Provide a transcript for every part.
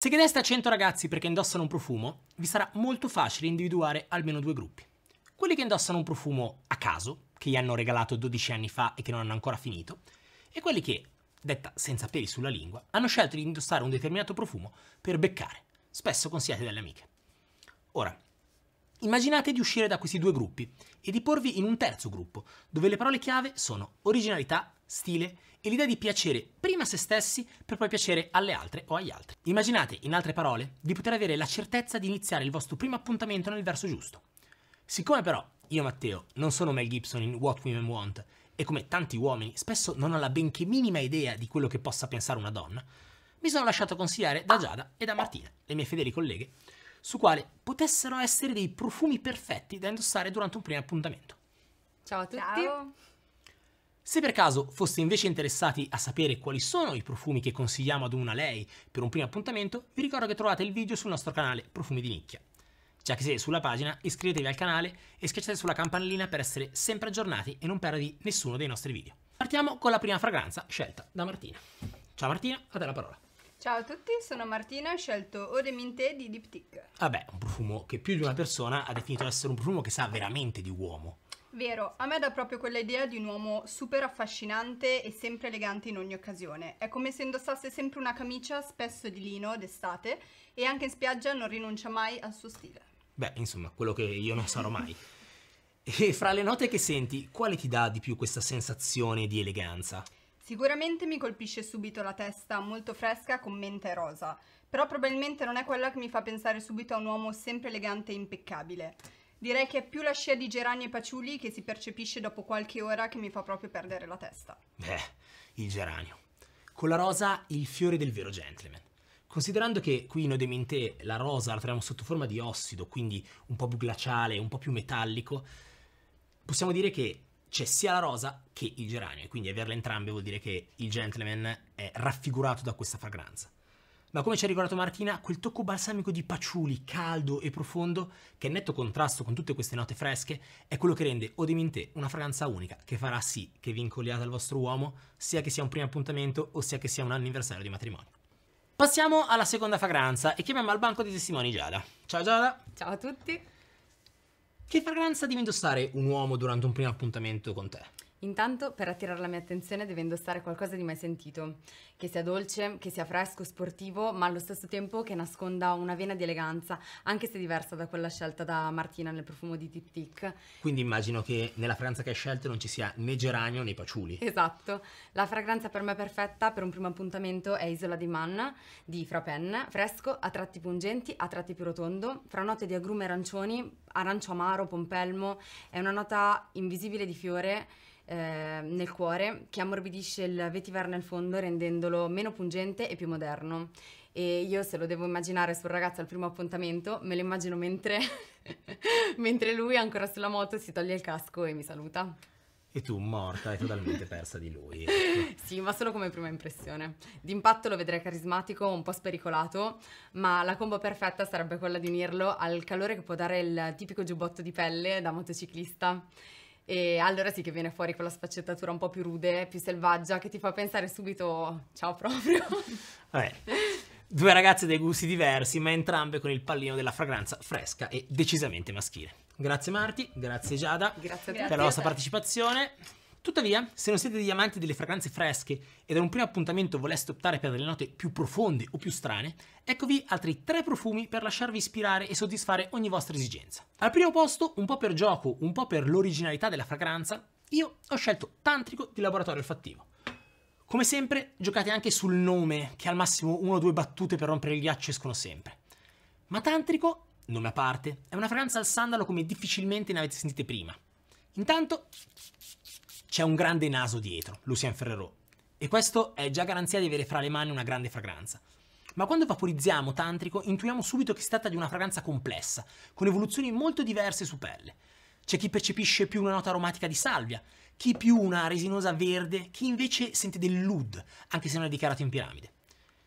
Se chiedeste a 100 ragazzi perché indossano un profumo, vi sarà molto facile individuare almeno due gruppi. Quelli che indossano un profumo a caso, che gli hanno regalato 12 anni fa e che non hanno ancora finito, e quelli che, detta senza peli sulla lingua, hanno scelto di indossare un determinato profumo per beccare, spesso consigliati dalle amiche. Ora, immaginate di uscire da questi due gruppi e di porvi in un terzo gruppo, dove le parole chiave sono originalità stile e l'idea di piacere prima a se stessi per poi piacere alle altre o agli altri. Immaginate, in altre parole, di poter avere la certezza di iniziare il vostro primo appuntamento nel verso giusto. Siccome però io, Matteo, non sono Mel Gibson in What Women Want e come tanti uomini spesso non ho la benché minima idea di quello che possa pensare una donna, mi sono lasciato consigliare da Giada e da Martina, le mie fedeli colleghe, su quale potessero essere dei profumi perfetti da indossare durante un primo appuntamento. Ciao a tutti! Ciao. Se per caso foste invece interessati a sapere quali sono i profumi che consigliamo ad una lei per un primo appuntamento, vi ricordo che trovate il video sul nostro canale Profumi di Nicchia. Già che siete sulla pagina, iscrivetevi al canale e schiacciate sulla campanellina per essere sempre aggiornati e non perdervi nessuno dei nostri video. Partiamo con la prima fragranza scelta da Martina. Ciao Martina, a te la parola. Ciao a tutti, sono Martina, ho scelto Oreminté di Diptyque. Vabbè, un profumo che più di una persona ha definito essere un profumo che sa veramente di uomo. Vero, a me dà proprio quell'idea di un uomo super affascinante e sempre elegante in ogni occasione. È come se indossasse sempre una camicia, spesso di lino, d'estate, e anche in spiaggia non rinuncia mai al suo stile. Beh, insomma, quello che io non sarò mai. e fra le note che senti, quale ti dà di più questa sensazione di eleganza? Sicuramente mi colpisce subito la testa molto fresca con menta e rosa, però probabilmente non è quella che mi fa pensare subito a un uomo sempre elegante e impeccabile. Direi che è più la scia di gerani e paciuli che si percepisce dopo qualche ora che mi fa proprio perdere la testa. Beh, il geranio. Con la rosa, il fiore del vero gentleman. Considerando che qui in Odeminté la rosa la troviamo sotto forma di ossido, quindi un po' più glaciale, un po' più metallico, possiamo dire che c'è sia la rosa che il geranio, e quindi averle entrambe vuol dire che il gentleman è raffigurato da questa fragranza ma come ci ha ricordato Martina, quel tocco balsamico di paciuli caldo e profondo, che è in netto contrasto con tutte queste note fresche, è quello che rende Odeminte una fragranza unica, che farà sì che vi incolliate al vostro uomo, sia che sia un primo appuntamento o sia che sia un anniversario di matrimonio. Passiamo alla seconda fragranza e chiamiamo al banco dei testimoni Giada. Ciao Giada! Ciao a tutti! Che fragranza devi indossare un uomo durante un primo appuntamento con te? Intanto, per attirare la mia attenzione, deve indossare qualcosa di mai sentito, che sia dolce, che sia fresco, sportivo, ma allo stesso tempo che nasconda una vena di eleganza, anche se diversa da quella scelta da Martina nel profumo di Tip Tic. Quindi immagino che nella fragranza che hai scelto non ci sia né geranio né paciuli. Esatto. La fragranza per me perfetta per un primo appuntamento è Isola di Man di Frapen, fresco, a tratti pungenti, a tratti più rotondo, fra note di agrume arancioni, arancio amaro, pompelmo, è una nota invisibile di fiore Ehm, nel cuore che ammorbidisce il vetiver nel fondo rendendolo meno pungente e più moderno. E io se lo devo immaginare sul ragazzo al primo appuntamento, me lo immagino mentre, mentre lui ancora sulla moto si toglie il casco e mi saluta. E tu morta e totalmente persa di lui. sì, ma solo come prima impressione. D'impatto lo vedrei carismatico, un po' spericolato, ma la combo perfetta sarebbe quella di unirlo al calore che può dare il tipico giubbotto di pelle da motociclista e allora sì che viene fuori quella sfaccettatura un po' più rude, più selvaggia, che ti fa pensare subito ciao proprio. Vabbè. Due ragazze dai gusti diversi, ma entrambe con il pallino della fragranza fresca e decisamente maschile. Grazie Marti, grazie Giada grazie per la vostra partecipazione. Tuttavia, se non siete diamanti delle fragranze fresche e da un primo appuntamento voleste optare per delle note più profonde o più strane, eccovi altri tre profumi per lasciarvi ispirare e soddisfare ogni vostra esigenza. Al primo posto, un po' per gioco, un po' per l'originalità della fragranza, io ho scelto Tantrico di Laboratorio Olfattivo. Come sempre, giocate anche sul nome, che al massimo una o due battute per rompere il ghiaccio escono sempre. Ma Tantrico, nome a parte, è una fragranza al sandalo come difficilmente ne avete sentite prima. Intanto c'è un grande naso dietro, Lucien Ferrero. E questo è già garanzia di avere fra le mani una grande fragranza. Ma quando vaporizziamo tantrico, intuiamo subito che si tratta di una fragranza complessa, con evoluzioni molto diverse su pelle. C'è chi percepisce più una nota aromatica di salvia, chi più una resinosa verde, chi invece sente del lud, anche se non è dichiarato in piramide.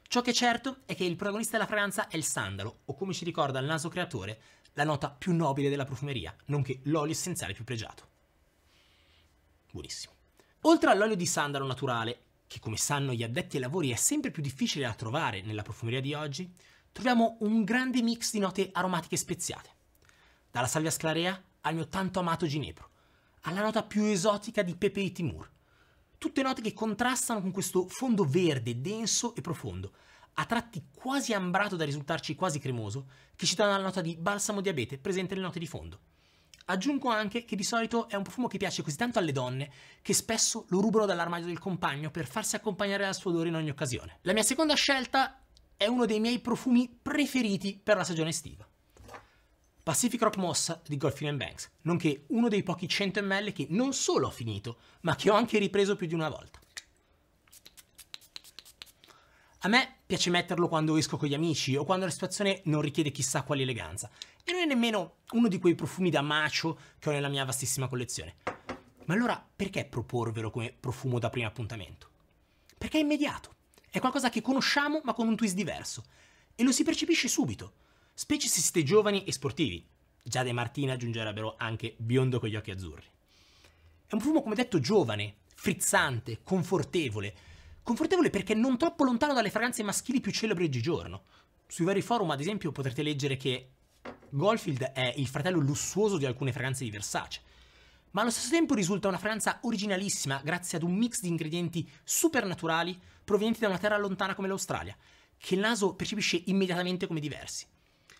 Ciò che è certo è che il protagonista della fragranza è il sandalo, o come ci ricorda il naso creatore, la nota più nobile della profumeria, nonché l'olio essenziale più pregiato buonissimo. Oltre all'olio di sandalo naturale, che come sanno gli addetti ai lavori è sempre più difficile da trovare nella profumeria di oggi, troviamo un grande mix di note aromatiche speziate. Dalla salvia sclarea al mio tanto amato ginepro, alla nota più esotica di pepe di Timur. Tutte note che contrastano con questo fondo verde, denso e profondo, a tratti quasi ambrato da risultarci quasi cremoso, che ci dà la nota di balsamo diabete presente nelle note di fondo. Aggiungo anche che di solito è un profumo che piace così tanto alle donne che spesso lo rubano dall'armadio del compagno per farsi accompagnare dal suo odore in ogni occasione. La mia seconda scelta è uno dei miei profumi preferiti per la stagione estiva. Pacific Rock Moss di Golfin Banks, nonché uno dei pochi 100 ml che non solo ho finito, ma che ho anche ripreso più di una volta. A me piace metterlo quando esco con gli amici o quando la situazione non richiede chissà quale eleganza. E non è nemmeno uno di quei profumi da macio che ho nella mia vastissima collezione. Ma allora perché proporvelo come profumo da primo appuntamento? Perché è immediato. È qualcosa che conosciamo ma con un twist diverso. E lo si percepisce subito, specie se siete giovani e sportivi. Già De Martina aggiungerebbero anche biondo con gli occhi azzurri. È un profumo, come detto, giovane, frizzante, confortevole, Confortevole perché non troppo lontano dalle fragranze maschili più celebri oggigiorno. Sui vari forum, ad esempio, potrete leggere che Goldfield è il fratello lussuoso di alcune fragranze di Versace, ma allo stesso tempo risulta una fragranza originalissima grazie ad un mix di ingredienti supernaturali provenienti da una terra lontana come l'Australia, che il naso percepisce immediatamente come diversi.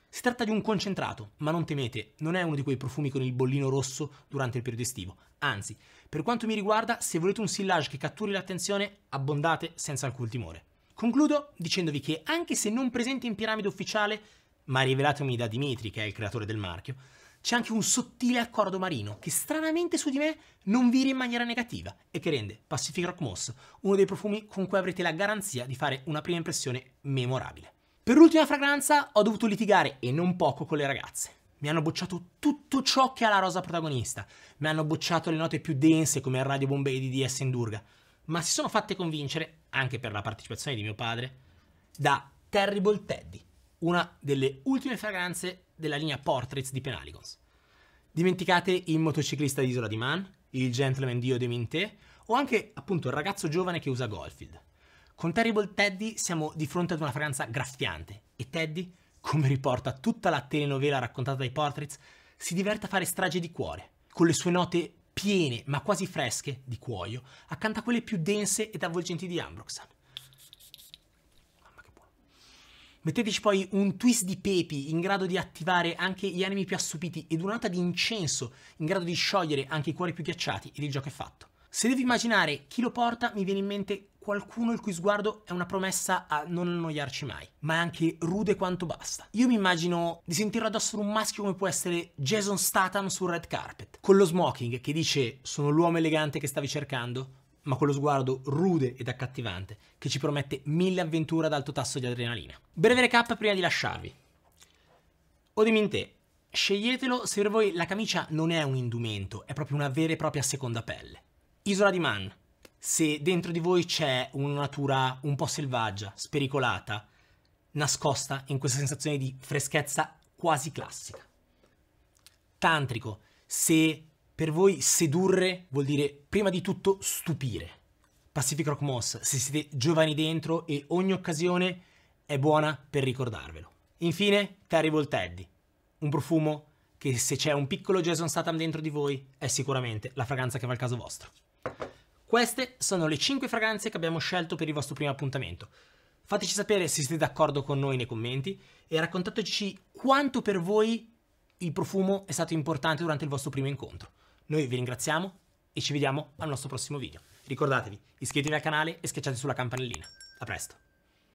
Si tratta di un concentrato, ma non temete, non è uno di quei profumi con il bollino rosso durante il periodo estivo, anzi, per quanto mi riguarda, se volete un sillage che catturi l'attenzione, abbondate senza alcun timore. Concludo dicendovi che anche se non presente in piramide ufficiale, ma rivelatomi da Dimitri, che è il creatore del marchio, c'è anche un sottile accordo marino che stranamente su di me non vira in maniera negativa e che rende Pacific Rock Moss uno dei profumi con cui avrete la garanzia di fare una prima impressione memorabile. Per l'ultima fragranza ho dovuto litigare e non poco con le ragazze mi hanno bocciato tutto ciò che ha la rosa protagonista, mi hanno bocciato le note più dense come il Radio Bombay di DS Endurga, ma si sono fatte convincere, anche per la partecipazione di mio padre, da Terrible Teddy, una delle ultime fragranze della linea Portraits di Penaligons. Dimenticate il motociclista di Isola di Man, il gentleman Dio De Minté o anche appunto il ragazzo giovane che usa Goldfield. Con Terrible Teddy siamo di fronte ad una fragranza graffiante e Teddy come riporta tutta la telenovela raccontata dai Portraits, si diverte a fare strage di cuore, con le sue note piene ma quasi fresche di cuoio, accanto a quelle più dense ed avvolgenti di Ambroxan. Mamma che buono. Metteteci poi un twist di pepi in grado di attivare anche gli animi più assupiti ed una nota di incenso in grado di sciogliere anche i cuori più ghiacciati ed il gioco è fatto. Se devo immaginare chi lo porta, mi viene in mente qualcuno il cui sguardo è una promessa a non annoiarci mai, ma è anche rude quanto basta. Io mi immagino di sentire addosso un maschio come può essere Jason Statham sul red carpet, con lo smoking che dice sono l'uomo elegante che stavi cercando, ma con lo sguardo rude ed accattivante che ci promette mille avventure ad alto tasso di adrenalina. Breve recap prima di lasciarvi. Odiminte, sceglietelo se per voi la camicia non è un indumento, è proprio una vera e propria seconda pelle. Isola di Man, se dentro di voi c'è una natura un po' selvaggia, spericolata, nascosta in questa sensazione di freschezza quasi classica. Tantrico, se per voi sedurre vuol dire prima di tutto stupire. Pacific Rock Moss, se siete giovani dentro e ogni occasione è buona per ricordarvelo. Infine, Terrible Teddy, un profumo che se c'è un piccolo Jason Statham dentro di voi è sicuramente la fragranza che va al caso vostro. Queste sono le 5 fragranze che abbiamo scelto per il vostro primo appuntamento. Fateci sapere se siete d'accordo con noi nei commenti e raccontateci quanto per voi il profumo è stato importante durante il vostro primo incontro. Noi vi ringraziamo e ci vediamo al nostro prossimo video. Ricordatevi, iscrivetevi al canale e schiacciate sulla campanellina. A presto!